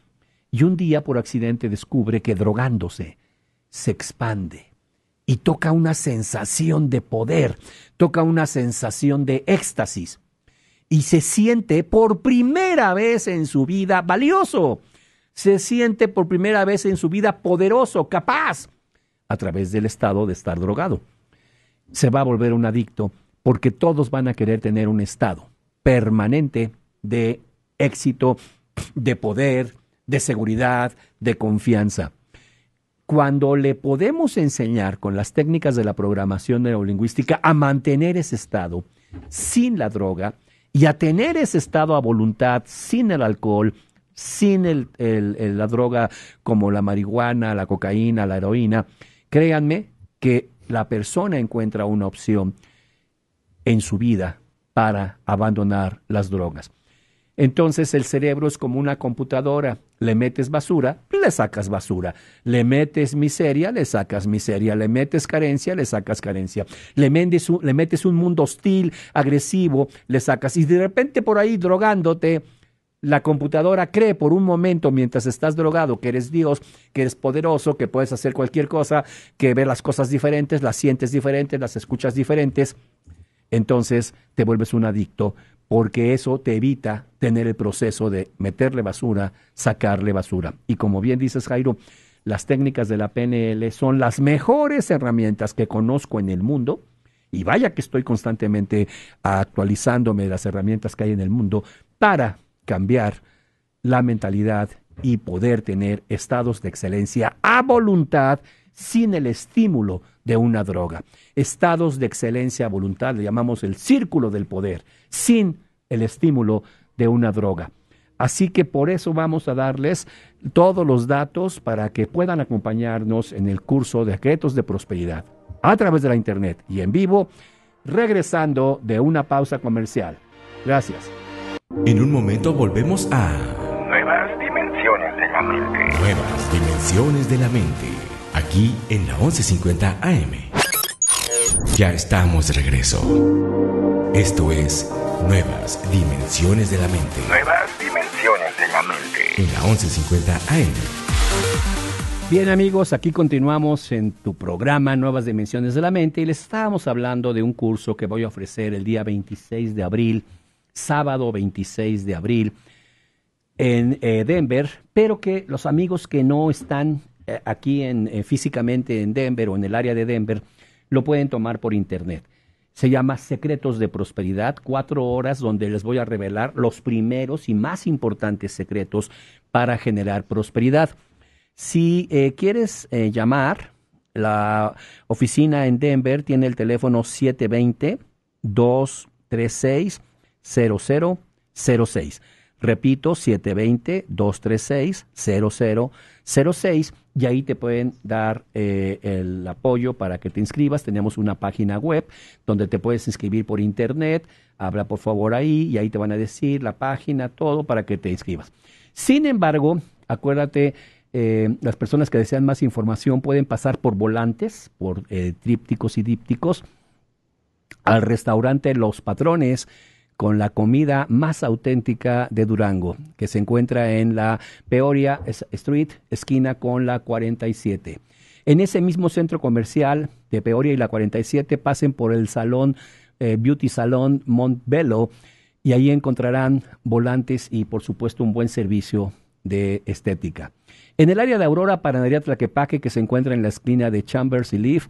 Speaker 2: y un día por accidente descubre que drogándose se expande y toca una sensación de poder, toca una sensación de éxtasis y se siente por primera vez en su vida valioso, se siente por primera vez en su vida poderoso, capaz, a través del estado de estar drogado. Se va a volver un adicto porque todos van a querer tener un estado permanente de éxito, de poder, de seguridad, de confianza cuando le podemos enseñar con las técnicas de la programación neurolingüística a mantener ese estado sin la droga y a tener ese estado a voluntad sin el alcohol, sin la droga como la marihuana, la cocaína, la heroína, créanme que la persona encuentra una opción en su vida para abandonar las drogas. Entonces el cerebro es como una computadora. Le metes basura, le sacas basura. Le metes miseria, le sacas miseria. Le metes carencia, le sacas carencia. Le metes un, le metes un mundo hostil, agresivo, le sacas. Y de repente por ahí drogándote, la computadora cree por un momento mientras estás drogado que eres Dios, que eres poderoso, que puedes hacer cualquier cosa, que ves las cosas diferentes, las sientes diferentes, las escuchas diferentes. Entonces te vuelves un adicto, porque eso te evita tener el proceso de meterle basura, sacarle basura. Y como bien dices, Jairo, las técnicas de la PNL son las mejores herramientas que conozco en el mundo. Y vaya que estoy constantemente actualizándome las herramientas que hay en el mundo para cambiar la mentalidad y poder tener estados de excelencia a voluntad sin el estímulo de una droga. Estados de excelencia voluntad, le llamamos el círculo del poder, sin el estímulo de una droga. Así que por eso vamos a darles todos los datos para que puedan acompañarnos en el curso de Secretos de Prosperidad a través de la internet y en vivo, regresando de una pausa comercial. Gracias.
Speaker 1: En un momento volvemos a Nuevas Dimensiones de la Mente. Nuevas Dimensiones de la Mente aquí en la 1150 AM. Ya estamos de regreso. Esto es Nuevas Dimensiones de la Mente. Nuevas Dimensiones de la Mente. En la 1150 AM.
Speaker 2: Bien amigos, aquí continuamos en tu programa Nuevas Dimensiones de la Mente y les estábamos hablando de un curso que voy a ofrecer el día 26 de abril, sábado 26 de abril en eh, Denver, pero que los amigos que no están eh, aquí eh, físicamente en Denver o en el área de Denver, lo pueden tomar por internet. Se llama Secretos de Prosperidad, cuatro horas donde les voy a revelar los primeros y más importantes secretos para generar prosperidad. Si eh, quieres llamar, la oficina en Denver tiene el teléfono 720-236-0006. Repito, 720-236-0006. 06 y ahí te pueden dar eh, el apoyo para que te inscribas. Tenemos una página web donde te puedes inscribir por internet. Habla por favor ahí y ahí te van a decir la página, todo para que te inscribas. Sin embargo, acuérdate, eh, las personas que desean más información pueden pasar por volantes, por eh, trípticos y dípticos, al restaurante Los Patrones con la comida más auténtica de Durango, que se encuentra en la Peoria Street, esquina con la 47. En ese mismo centro comercial de Peoria y la 47 pasen por el salón eh, Beauty Salón Montbello y ahí encontrarán volantes y por supuesto un buen servicio de estética. En el área de Aurora, Panadería Tlaquepaque, que se encuentra en la esquina de Chambers y Leaf,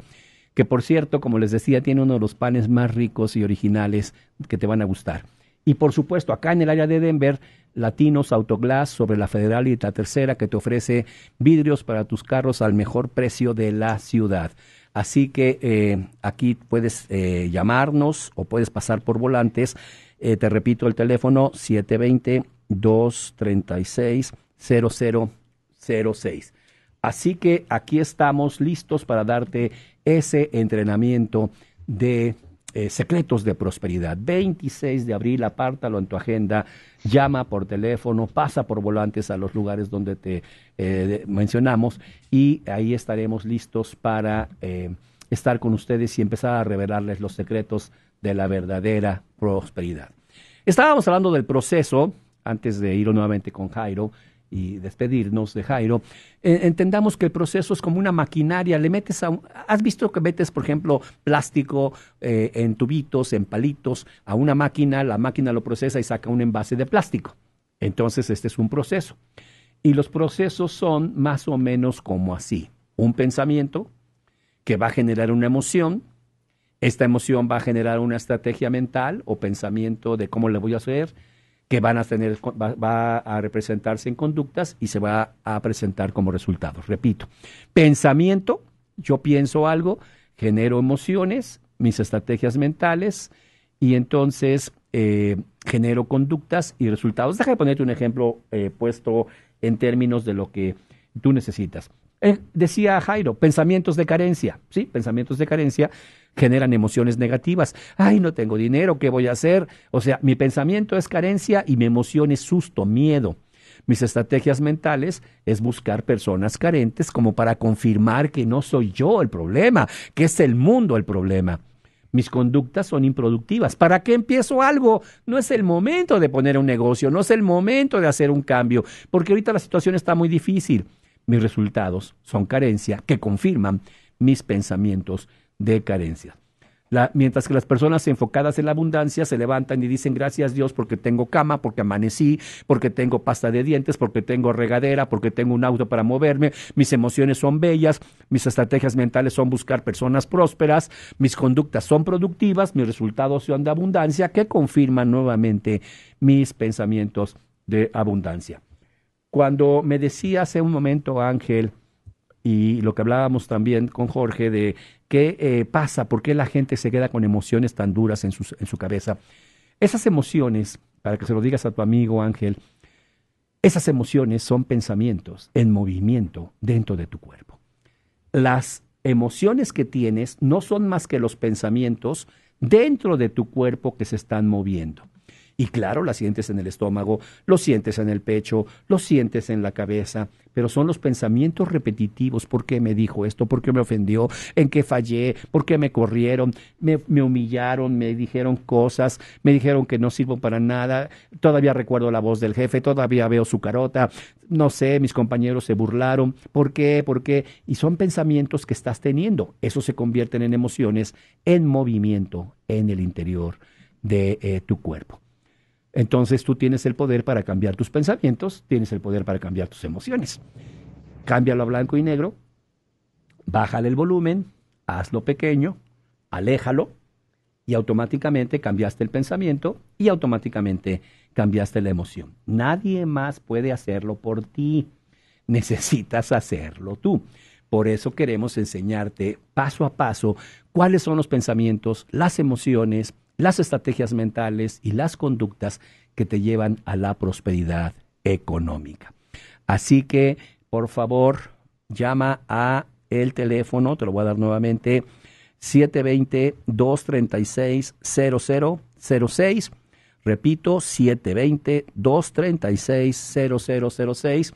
Speaker 2: que por cierto, como les decía, tiene uno de los panes más ricos y originales que te van a gustar. Y por supuesto, acá en el área de Denver, Latinos Autoglass sobre la Federal y la Tercera, que te ofrece vidrios para tus carros al mejor precio de la ciudad. Así que eh, aquí puedes eh, llamarnos o puedes pasar por volantes. Eh, te repito el teléfono 720-236-0006. Así que aquí estamos listos para darte ese entrenamiento de eh, secretos de prosperidad. 26 de abril, apártalo en tu agenda, llama por teléfono, pasa por volantes a los lugares donde te eh, mencionamos y ahí estaremos listos para eh, estar con ustedes y empezar a revelarles los secretos de la verdadera prosperidad. Estábamos hablando del proceso, antes de ir nuevamente con Jairo, y despedirnos de Jairo, eh, entendamos que el proceso es como una maquinaria. Le metes ¿Has visto que metes, por ejemplo, plástico eh, en tubitos, en palitos, a una máquina, la máquina lo procesa y saca un envase de plástico? Entonces, este es un proceso. Y los procesos son más o menos como así. Un pensamiento que va a generar una emoción. Esta emoción va a generar una estrategia mental o pensamiento de cómo le voy a hacer que van a tener, va, a representarse en conductas y se va a presentar como resultados. Repito, pensamiento, yo pienso algo, genero emociones, mis estrategias mentales y entonces eh, genero conductas y resultados. Déjame ponerte un ejemplo eh, puesto en términos de lo que tú necesitas. Eh, decía Jairo, pensamientos de carencia, ¿sí? Pensamientos de carencia generan emociones negativas. Ay, no tengo dinero, ¿qué voy a hacer? O sea, mi pensamiento es carencia y mi emoción es susto, miedo. Mis estrategias mentales es buscar personas carentes como para confirmar que no soy yo el problema, que es el mundo el problema. Mis conductas son improductivas. ¿Para qué empiezo algo? No es el momento de poner un negocio, no es el momento de hacer un cambio, porque ahorita la situación está muy difícil mis resultados son carencia, que confirman mis pensamientos de carencia. mientras que las personas enfocadas en la abundancia se levantan y dicen gracias Dios porque tengo cama, porque amanecí, porque tengo pasta de dientes, porque tengo regadera, porque tengo un auto para moverme, mis emociones son bellas, mis estrategias mentales son buscar personas prósperas, mis conductas son productivas, mis resultados son de abundancia, que confirman nuevamente mis pensamientos de abundancia. Cuando me decía hace un momento Ángel, y lo que hablábamos también con Jorge, de qué eh, pasa, por qué la gente se queda con emociones tan duras en, en su cabeza. Esas emociones, para que se lo digas a tu amigo Ángel, esas emociones son pensamientos en movimiento dentro de tu cuerpo. Las emociones que tienes no son más que los pensamientos dentro de tu cuerpo que se están moviendo. Y claro, la sientes en el estómago, lo sientes en el pecho, lo sientes en la cabeza, pero son los pensamientos repetitivos. ¿Por qué me dijo esto? ¿Por qué me ofendió? ¿En qué fallé? ¿Por qué me corrieron? Me, humillaron, me dijeron cosas, me dijeron que no sirvo para nada. Todavía recuerdo la voz del jefe, todavía veo su carota. No sé, mis compañeros se burlaron. ¿Por qué? ¿Por qué? Y son pensamientos que estás teniendo. Eso se convierten en emociones, en movimiento en el interior de eh, tu cuerpo. Entonces tú tienes el poder para cambiar tus pensamientos, tienes el poder para cambiar tus emociones. Cámbialo a blanco y negro, bájale el volumen, hazlo pequeño, aléjalo y automáticamente cambiaste el pensamiento y automáticamente cambiaste la emoción. Nadie más puede hacerlo por ti. Necesitas hacerlo tú. Por eso queremos enseñarte paso a paso cuáles son los pensamientos, las emociones, las estrategias mentales y las conductas que te llevan a la prosperidad económica. Así que, por favor, llama a el teléfono, te lo voy a dar nuevamente, 720-236-0006. Repito, 720-236-0006.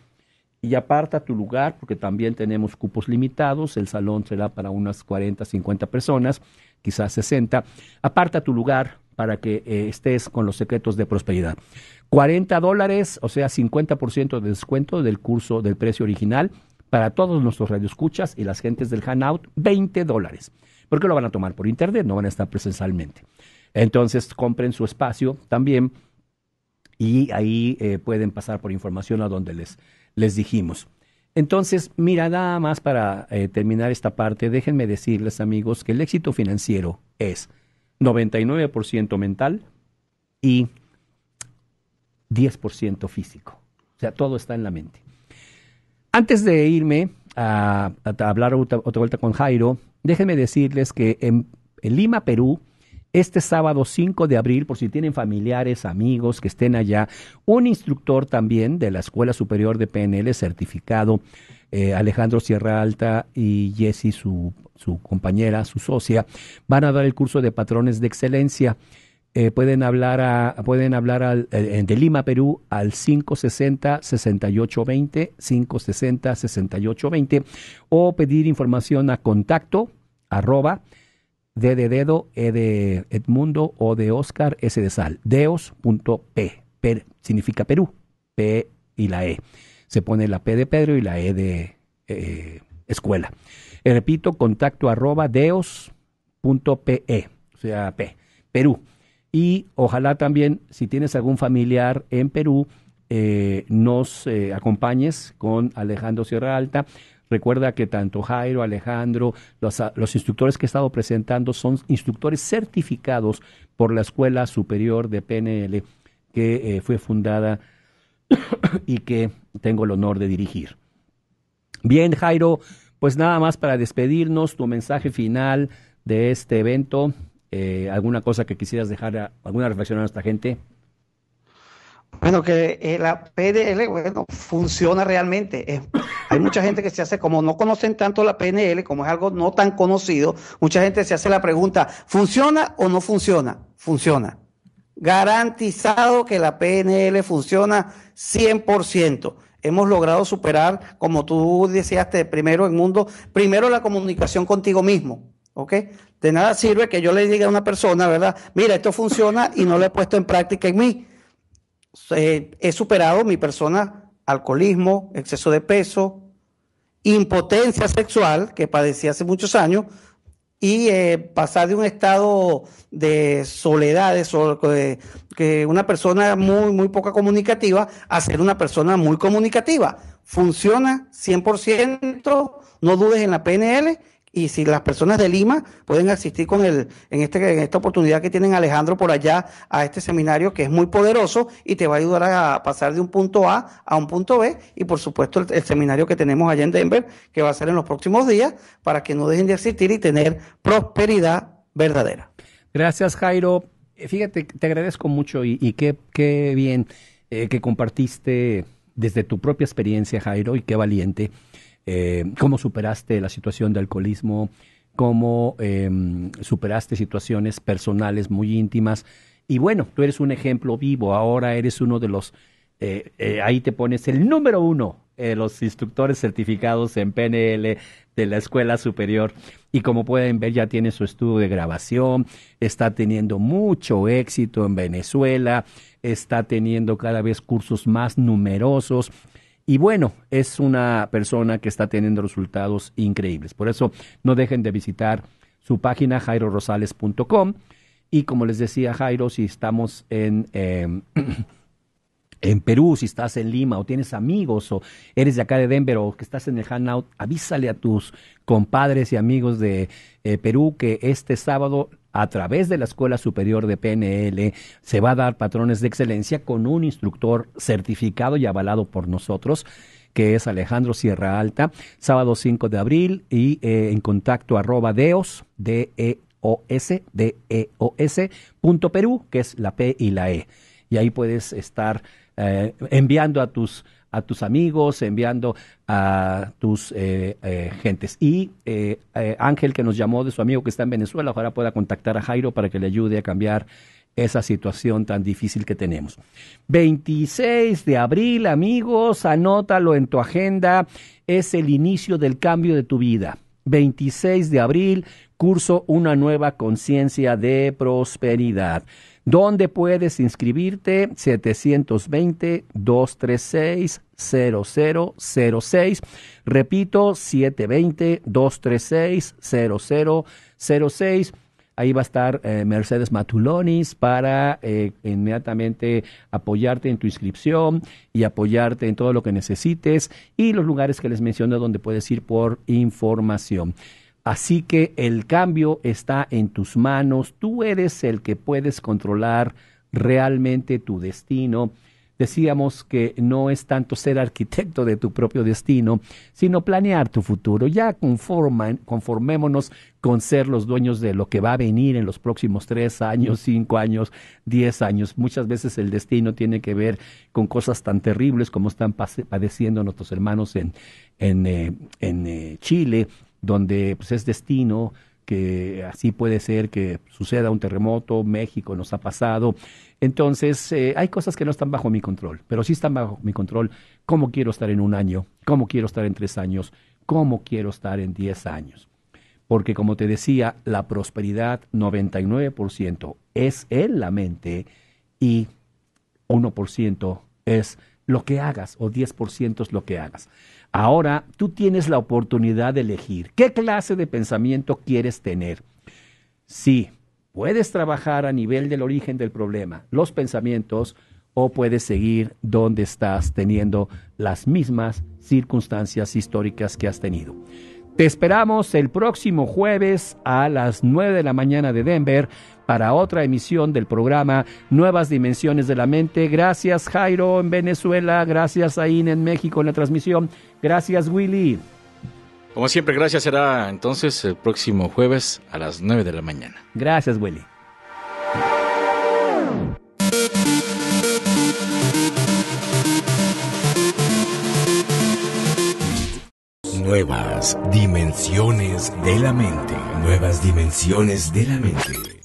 Speaker 2: Y aparta tu lugar porque también tenemos cupos limitados. El salón será para unas 40, 50 personas quizás 60, aparta tu lugar para que eh, estés con los secretos de prosperidad. 40 dólares, o sea, 50% de descuento del curso del precio original para todos nuestros radioescuchas y las gentes del Hanout, 20 dólares. Porque lo van a tomar por internet, no van a estar presencialmente. Entonces, compren su espacio también y ahí eh, pueden pasar por información a donde les dijimos. Entonces, mira, nada más para eh, terminar esta parte, déjenme decirles amigos que el éxito financiero es 99% mental y 10% físico. O sea, todo está en la mente. Antes de irme a, hablar otra, vuelta con Jairo, déjenme decirles que en Lima, Perú, este sábado 5 de abril, por si tienen familiares, amigos que estén allá, un instructor también de la Escuela Superior de PNL certificado, eh, Alejandro Sierra Alta y Jessy, su, su compañera, su socia, van a dar el curso de patrones de excelencia. Eh, pueden hablar pueden hablar al, eh, de Lima, Perú, al 560-6820, 560-6820, o pedir información a contacto arroba D de dedo, E de Edmundo, O de Oscar, S de Sal. Deos.p. Per, significa Perú. P y la E. Se pone la P de Pedro y la E de eh, escuela. Eh, repito, contacto arroba deos.pe. O sea, P. Perú. Y ojalá también, si tienes algún familiar en Perú, eh, nos acompañes con Alejandro Sierra Alta Recuerda que tanto Jairo, Alejandro, los, instructores que he estado presentando son instructores certificados por la Escuela Superior de PNL que eh, fue fundada y que tengo el honor de dirigir. Bien, Jairo, pues nada más para despedirnos, tu mensaje final de este evento, eh, alguna cosa que quisieras dejar, alguna reflexión a nuestra gente.
Speaker 3: Bueno, que eh, la PNL, bueno, funciona realmente. hay mucha gente que se hace, como no conocen tanto la PNL, como es algo no tan conocido, mucha gente se hace la pregunta, ¿funciona o no funciona? Funciona. Garantizado que la PNL funciona 100%. Hemos logrado superar, como tú decías primero el mundo, primero la comunicación contigo mismo. ¿Ok? De nada sirve que yo le diga a una persona, ¿verdad? Mira, esto funciona y no lo he puesto en práctica en mí eh, he superado mi persona alcoholismo, exceso de peso, impotencia sexual que padecí hace muchos años y eh, pasar de un estado de soledad, de, que una persona muy, muy poca comunicativa, a ser una persona muy comunicativa. Funciona 100%, no dudes en la PNL y si las personas de Lima pueden asistir con el, en, este, en esta oportunidad que tienen Alejandro por allá a este seminario que es muy poderoso y te va a ayudar a pasar de un punto A a un punto B y por supuesto el, seminario que tenemos allá en Denver que va a ser en los próximos días para que no dejen de asistir y tener prosperidad verdadera.
Speaker 2: Gracias Jairo. Eh, fíjate, te agradezco mucho y, qué, qué bien eh, que compartiste desde tu propia experiencia Jairo y qué valiente eh, cómo superaste la situación de alcoholismo, cómo em, superaste situaciones personales muy íntimas. Y bueno, tú eres un ejemplo vivo, ahora eres uno de los, eh, eh, ahí te pones el número uno, los instructores certificados en PNL de la Escuela Superior. Y como pueden ver, ya tiene su estudio de grabación, está teniendo mucho éxito en Venezuela, está teniendo cada vez cursos más numerosos y bueno, es una persona que está teniendo resultados increíbles. Por eso no dejen de visitar su página jairorosales.com. Y como les decía Jairo, si estamos en... Eh, en Perú, si estás en Lima o tienes amigos o eres de acá de Denver o que estás en el Hangout, avísale a tus compadres y amigos de eh, Perú que este sábado a través de la Escuela Superior de PNL se va a dar patrones de excelencia con un instructor certificado y avalado por nosotros que es Alejandro Sierra Alta, sábado 5 de abril y eh, en contacto arroba deos, d e o s e o s punto Perú, que es la P y la E. Y ahí puedes estar eh, enviando a tus, amigos, enviando a tus eh, eh, gentes. Y Ángel, que nos llamó de su amigo que está en Venezuela, ahora pueda contactar a Jairo para que le ayude a cambiar esa situación tan difícil que tenemos. 26 de abril, amigos, anótalo en tu agenda, es el inicio del cambio de tu vida. 26 de abril, curso Una nueva conciencia de prosperidad. ¿Dónde puedes inscribirte 720-236-0006. Repito, 720-236-0006. Ahí va a estar eh, Mercedes Matulonis para eh, inmediatamente apoyarte en tu inscripción y apoyarte en todo lo que necesites y los lugares que les mencioné donde puedes ir por información. Así que el cambio está en tus manos, tú eres el que puedes controlar realmente tu destino. Decíamos que no es tanto ser arquitecto de tu propio destino, sino planear tu futuro. Ya conformémonos con ser los dueños de lo que va a venir en los próximos tres años, cinco años, diez años. Muchas veces el destino tiene que ver con cosas tan terribles como están padeciendo nuestros hermanos en, en, eh, eh, Chile, donde pues, es destino, que así puede ser que suceda un terremoto, México nos ha pasado. Entonces, eh, hay cosas que no están bajo mi control, pero sí están bajo mi control cómo quiero estar en un año, cómo quiero estar en tres años, cómo quiero estar en diez años. Porque como te decía, la prosperidad 99% es en la mente y 1% es lo que hagas o 10% es lo que hagas. Ahora tú tienes la oportunidad de elegir qué clase de pensamiento quieres tener. Sí, puedes trabajar a nivel del origen del problema, los pensamientos, o puedes seguir donde estás teniendo las mismas circunstancias históricas que has tenido. Te esperamos el próximo jueves a las 9 de la mañana de Denver para otra emisión del programa Nuevas Dimensiones de la Mente. Gracias Jairo en Venezuela, gracias Ain en México en la transmisión, gracias Willy.
Speaker 1: Como siempre, gracias. Será entonces el próximo jueves a las 9 de la mañana. Gracias, Willy. Nuevas dimensiones de la mente. Nuevas dimensiones de la mente.